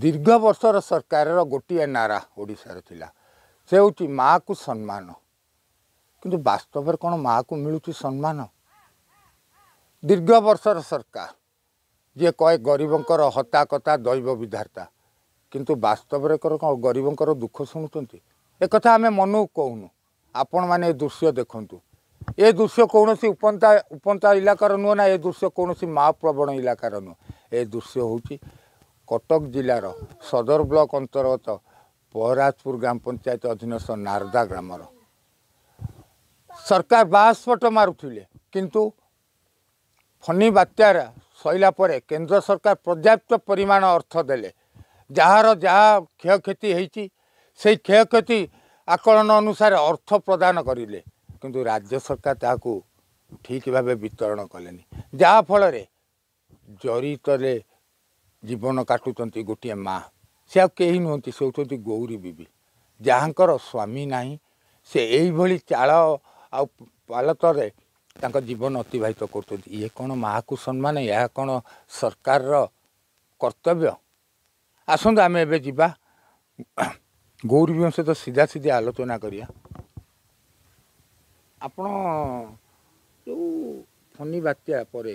ଦୀର୍ଘ ବର୍ଷର ସରକାରର ଗୋଟିଏ ନାରା ଓଡ଼ିଶାରେ ଥିଲା ସେ ହେଉଛି ମାଆକୁ ସମ୍ମାନ କିନ୍ତୁ ବାସ୍ତବରେ କ'ଣ ମାଆକୁ ମିଳୁଛି ସମ୍ମାନ ଦୀର୍ଘ ବର୍ଷର ସରକାର ଯିଏ କହେ ଗରିବଙ୍କର ହତାକତା ଦୈବ ବିଧାର୍ତ୍ତା କିନ୍ତୁ ବାସ୍ତବରେ କ'ଣ ଗରିବଙ୍କର ଦୁଃଖ ଶୁଣୁଛନ୍ତି ଏକଥା ଆମେ ମନକୁ କହୁନୁ ଆପଣମାନେ ଏ ଦୃଶ୍ୟ ଦେଖନ୍ତୁ ଏ ଦୃଶ୍ୟ କୌଣସି ଉପନ୍ତା ଉପନ୍ତା ଇଲାକାର ନୁହେଁ ନା ଏ ଦୃଶ୍ୟ କୌଣସି ମାଓପ୍ରବଣ ଇଲାକାର ନୁହେଁ ଏ ଦୃଶ୍ୟ ହେଉଛି କଟକ ଜିଲ୍ଲାର ସଦର ବ୍ଲକ ଅନ୍ତର୍ଗତ ପରାଜପୁର ଗ୍ରାମ ପଞ୍ଚାୟତ ଅଧୀନସ୍ଥ ନାରଦା ଗ୍ରାମର ସରକାର ବାହାସ୍ଫୋଟ ମାରୁଥିଲେ କିନ୍ତୁ ଫନି ବାତ୍ୟାର ସରିଲା ପରେ କେନ୍ଦ୍ର ସରକାର ପର୍ଯ୍ୟାପ୍ତ ପରିମାଣ ଅର୍ଥ ଦେଲେ ଯାହାର ଯାହା କ୍ଷୟକ୍ଷତି ହେଇଛି ସେଇ କ୍ଷୟକ୍ଷତି ଆକଳନ ଅନୁସାରେ ଅର୍ଥ ପ୍ରଦାନ କରିଲେ କିନ୍ତୁ ରାଜ୍ୟ ସରକାର ତାହାକୁ ଠିକ୍ ଭାବେ ବିତରଣ କଲେନି ଯାହାଫଳରେ ଜରିତରେ ଜୀବନ କାଟୁଛନ୍ତି ଗୋଟିଏ ମା ସେ ଆଉ କେହି ନୁହନ୍ତି ସେ ହେଉଛନ୍ତି ଗୌରୀ ବିବି ଯାହାଙ୍କର ସ୍ୱାମୀ ନାହିଁ ସେ ଏଇଭଳି ଚାଳ ଆଉ ପାଲତରେ ତାଙ୍କ ଜୀବନ ଅତିବାହିତ କରୁଛନ୍ତି ଇଏ କ'ଣ ମାଆକୁ ସମ୍ମାନ ଏହା କ'ଣ ସରକାରର କର୍ତ୍ତବ୍ୟ ଆସନ୍ତୁ ଆମେ ଏବେ ଯିବା ଗୌରୀବିଙ୍କ ସହିତ ସିଧା ସିଧା ଆଲୋଚନା କରିବା ଆପଣ ଯେଉଁ ଫନି ବାତ୍ୟା ପରେ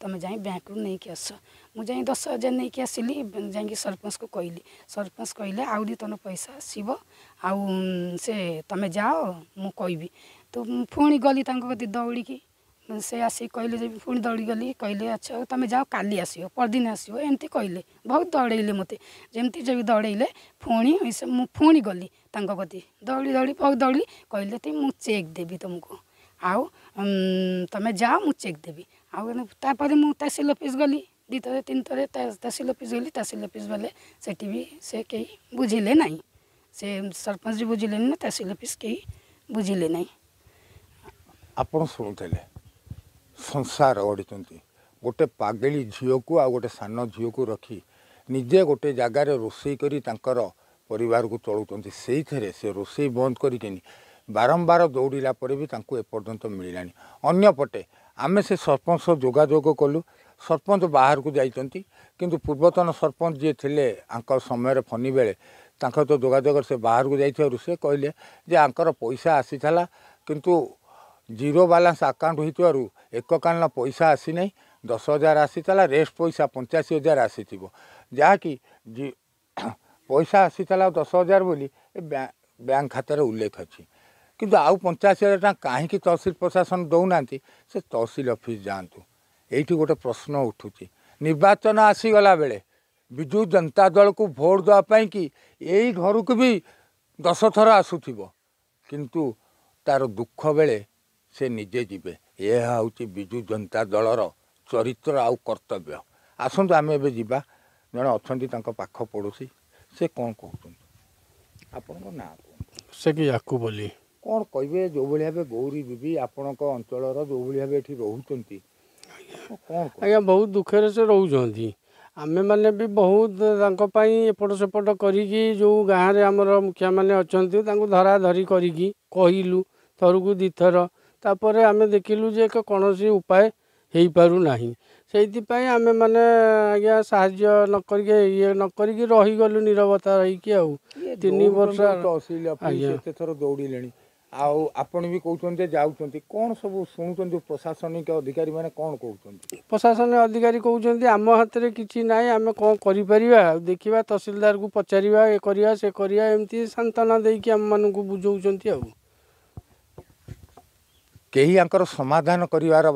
ତୁମେ ଯାଇ ବ୍ୟାଙ୍କରୁ ନେଇକି ଆସ ମୁଁ ଯାଇ ଦଶ ହଜାର ନେଇକି ଆସିଲି ଯାଇକି ସରପଞ୍ଚକୁ କହିଲି ସରପଞ୍ଚ କହିଲେ ଆହୁରି ତୁମ ପଇସା ଆସିବ ଆଉ ସେ ତୁମେ ଯାଅ ମୁଁ କହିବି ତ ମୁଁ ପୁଣି ଗଲି ତାଙ୍କ କତି ଦୌଡ଼ିକି ସେ ଆସିକି କହିଲେ ଯେ ପୁଣି ଦୌଡ଼ିଗଲି କହିଲେ ଆଚ୍ଛା ତୁମେ ଯାଅ କାଲି ଆସିବ ପରଦିନ ଆସିବ ଏମିତି କହିଲେ ବହୁତ ଦୌଡ଼େଇଲେ ମୋତେ ଯେମିତି ଯଦି ଦୌଡ଼େଇଲେ ପୁଣି ମୁଁ ପୁଣି ଗଲି ତାଙ୍କ କତି ଦୌଡ଼ି ଦୌଡ଼ି ବହୁତ ଦୌଡ଼ିଲି କହିଲେ ତି ମୁଁ ଚେକ୍ ଦେବି ତୁମକୁ ଆଉ ତୁମେ ଯାଅ ମୁଁ ଚେକ୍ ଦେବି ଆଉ ତାପରେ ମୁଁ ତହସିଲ ଅଫିସ୍ ଗଲି ଦୁଇଥରେ ତିନି ଥରେ ତହସିଲ ଅଫିସ୍ ଗଲି ତହସିଲ ଅଫିସ୍ ଗଲେ ସେଠି ବି ସେ କେହି ବୁଝିଲେ ନାହିଁ ସେ ସରପଞ୍ଚ ବି ବୁଝିଲେନି ନା ତହସିଲ ଅଫିସ୍ କେହି ବୁଝିଲେ ନାହିଁ ଆପଣ ଶୁଣୁଥିଲେ ସଂସାର ଗଢ଼ିଛନ୍ତି ଗୋଟେ ପାଗେଳି ଝିଅକୁ ଆଉ ଗୋଟେ ସାନ ଝିଅକୁ ରଖି ନିଜେ ଗୋଟେ ଜାଗାରେ ରୋଷେଇ କରି ତାଙ୍କର ପରିବାରକୁ ଚଳୁଛନ୍ତି ସେଇଥିରେ ସେ ରୋଷେଇ ବନ୍ଦ କରିକିନି ବାରମ୍ବାର ଦୌଡ଼ିଲା ପରେ ବି ତାଙ୍କୁ ଏପର୍ଯ୍ୟନ୍ତ ମିଳିଲାନି ଅନ୍ୟପଟେ ଆମେ ସେ ସରପଞ୍ଚ ସହ ଯୋଗାଯୋଗ କଲୁ ସରପଞ୍ଚ ବାହାରକୁ ଯାଇଛନ୍ତି କିନ୍ତୁ ପୂର୍ବତନ ସରପଞ୍ଚ ଯିଏ ଥିଲେ ତାଙ୍କ ସମୟରେ ଫନି ବେଳେ ତାଙ୍କ ସହିତ ଯୋଗାଯୋଗ ସେ ବାହାରକୁ ଯାଇଥିବାରୁ ସେ କହିଲେ ଯେ ଆଙ୍କର ପଇସା ଆସିଥିଲା କିନ୍ତୁ ଜିରୋ ବାଲାନ୍ସ ଆକାଉଣ୍ଟ ହୋଇଥିବାରୁ ଏକକାଳୀନ ପଇସା ଆସିନାହିଁ ଦଶ ହଜାର ଆସିଥିଲା ରେଷ୍ଟ ପଇସା ପଞ୍ଚାଅଶୀ ହଜାର ଆସିଥିବ ଯାହାକି ପଇସା ଆସିଥିଲା ଦଶ ହଜାର ବୋଲି ଏ ବ୍ୟାଙ୍କ ଖାତାରେ ଉଲ୍ଲେଖ ଅଛି କିନ୍ତୁ ଆଉ ପଞ୍ଚାଅଶୀ ହଜାର ଟଙ୍କା କାହିଁକି ତହସିଲ ପ୍ରଶାସନ ଦେଉନାହାନ୍ତି ସେ ତହସିଲ ଅଫିସ୍ ଯାଆନ୍ତୁ ଏଇଠି ଗୋଟେ ପ୍ରଶ୍ନ ଉଠୁଛି ନିର୍ବାଚନ ଆସିଗଲା ବେଳେ ବିଜୁ ଜନତା ଦଳକୁ ଭୋଟ୍ ଦେବା ପାଇଁ କି ଏଇ ଘରକୁ ବି ଦଶ ଥର ଆସୁଥିବ କିନ୍ତୁ ତାର ଦୁଃଖ ବେଳେ ସେ ନିଜେ ଯିବେ ଏହା ହେଉଛି ବିଜୁ ଜନତା ଦଳର ଚରିତ୍ର ଆଉ କର୍ତ୍ତବ୍ୟ ଆସନ୍ତୁ ଆମେ ଏବେ ଯିବା ଜଣେ ଅଛନ୍ତି ତାଙ୍କ ପାଖ ପଡ଼ୋଶୀ ସେ କ'ଣ କହୁଛନ୍ତି ଆପଣଙ୍କ ନାଁ କୁହନ୍ତୁ ସେ କି ୟାକୁ ବୋଲି କ'ଣ କହିବେ ଯେଉଁଭଳି ଭାବେ ଗୌରୀ ବିବି ଆପଣଙ୍କ ଅଞ୍ଚଳର ଯେଉଁଭଳି ଭାବେ ଏଠି ରହୁଛନ୍ତି କ'ଣ ଆଜ୍ଞା ବହୁତ ଦୁଃଖରେ ସେ ରହୁଛନ୍ତି ଆମେମାନେ ବି ବହୁତ ତାଙ୍କ ପାଇଁ ଏପଟ ସେପଟ କରିକି ଯେଉଁ ଗାଁରେ ଆମର ମୁଖିଆମାନେ ଅଛନ୍ତି ତାଙ୍କୁ ଧରାଧରି କରିକି କହିଲୁ ଥରକୁ ଦୁଇଥର ତାପରେ ଆମେ ଦେଖିଲୁ ଯେ ଏକ କୌଣସି ଉପାୟ ହୋଇପାରୁନାହିଁ ସେଇଥିପାଇଁ ଆମେମାନେ ଆଜ୍ଞା ସାହାଯ୍ୟ ନ କରିକି ଇଏ ନ କରିକି ରହିଗଲୁ ନିରବତା ରହିକି ଆଉ ତିନି ବର୍ଷ ଆଜ୍ଞା ଦୌଡ଼ିଲେଣି ଆଉ ଆପଣ ବି କହୁଛନ୍ତି ଯାଉଛନ୍ତି କ'ଣ ସବୁ ଶୁଣୁଛନ୍ତି ପ୍ରଶାସନିକ ଅଧିକାରୀ ମାନେ କ'ଣ କହୁଛନ୍ତି ପ୍ରଶାସନିକ ଅଧିକାରୀ କହୁଛନ୍ତି ଆମ ହାତରେ କିଛି ନାହିଁ ଆମେ କ'ଣ କରିପାରିବା ଆଉ ଦେଖିବା ତହସିଲଦାରକୁ ପଚାରିବା ଏ କରିବା ସେ କରିବା ଏମିତି ସାନ୍ତ୍ୱନା ଦେଇକି ଆମମାନଙ୍କୁ ବୁଝାଉଛନ୍ତି ଆଉ କେହି ଆଙ୍କର ସମାଧାନ କରିବାର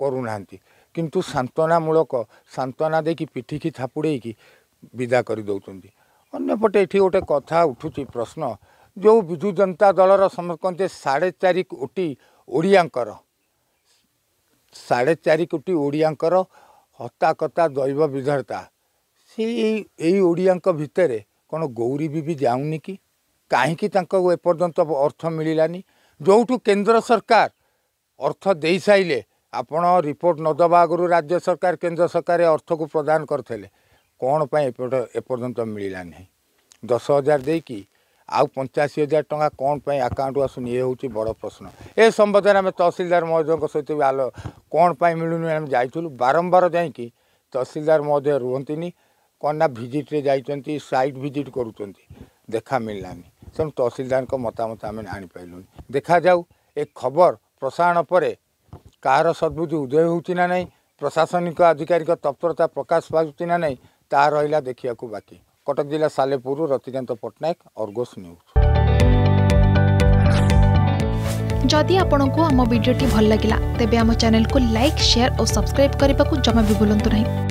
କରୁନାହାନ୍ତି କିନ୍ତୁ ସାନ୍ତ୍ୱନାମୂଳକ ସାନ୍ତ୍ୱନା ଦେଇକି ପିଠିକି ଥାପୁଡ଼େଇକି ବିଦା କରିଦେଉଛନ୍ତି ଅନ୍ୟପଟେ ଏଠି ଗୋଟେ କଥା ଉଠୁଛି ପ୍ରଶ୍ନ ଯେଉଁ ବିଜୁ ଜନତା ଦଳର ସମସ୍ତେ କହନ୍ତି ସାଢ଼େ ଚାରି କୋଟି ଓଡ଼ିଆଙ୍କର ସାଢ଼େ ଚାରି କୋଟି ଓଡ଼ିଆଙ୍କର ହତାକତା ଦୈବ ବିଧର୍ତ୍ତା ସେ ଏଇ ଏଇ ଓଡ଼ିଆଙ୍କ ଭିତରେ କ'ଣ ଗୌରୀ ବି ବି ଯାଉନି କି କାହିଁକି ତାଙ୍କୁ ଏପର୍ଯ୍ୟନ୍ତ ଅର୍ଥ ମିଳିଲାନି ଯେଉଁଠୁ କେନ୍ଦ୍ର ସରକାର ଅର୍ଥ ଦେଇସାରିଲେ ଆପଣ ରିପୋର୍ଟ ନ ଦେବା ଆଗରୁ ରାଜ୍ୟ ସରକାର କେନ୍ଦ୍ର ସରକାର ଅର୍ଥକୁ ପ୍ରଦାନ କରିଥିଲେ କ'ଣ ପାଇଁ ଏପଟ ଏପର୍ଯ୍ୟନ୍ତ ମିଳିଲା ନାହିଁ ଦଶ ହଜାର ଦେଇକି ଆଉ ପଞ୍ଚାଅଶୀ ହଜାର ଟଙ୍କା କ'ଣ ପାଇଁ ଆକାଉଣ୍ଟକୁ ଆସୁନି ଏ ହେଉଛି ବଡ଼ ପ୍ରଶ୍ନ ଏ ସମ୍ବନ୍ଧରେ ଆମେ ତହସିଲଦାର ମହୋଦୟଙ୍କ ସହିତ ବି ଆଲୋ କ'ଣ ପାଇଁ ମିଳୁନି ଆମେ ଯାଇଥିଲୁ ବାରମ୍ବାର ଯାଇକି ତହସିଲଦାର ମହୋଦୟ ରୁହନ୍ତିନି କ'ଣ ନା ଭିଜିଟ୍ରେ ଯାଇଛନ୍ତି ସାଇଟ୍ ଭିଜିଟ୍ କରୁଛନ୍ତି ଦେଖା ମିଳିଲାନି ତେଣୁ ତହସିଲଦାରଙ୍କ ମତାମତ ଆମେ ଆଣିପାରିଲୁନି ଦେଖାଯାଉ ଏ ଖବର ପ୍ରସାରଣ ପରେ କାହାର ସଦ୍ବୁଦ୍ଧି ଉଦୟ ହେଉଛି ନା ନାହିଁ ପ୍ରଶାସନିକ ଆଧିକାରିକ ତତ୍ପରତା ପ୍ରକାଶ ପାଉଛି ନା ନାହିଁ ତାହା ରହିଲା ଦେଖିବାକୁ ବାକି कटक जिला सालेपुर रतिकांत पट्टनायक अर्गस न्यूज जदि आपण को आम भिडी भल लगा तेब आम चेल को लाइक सेयार और सब्सक्राइब करने को जमा भी भूलु ना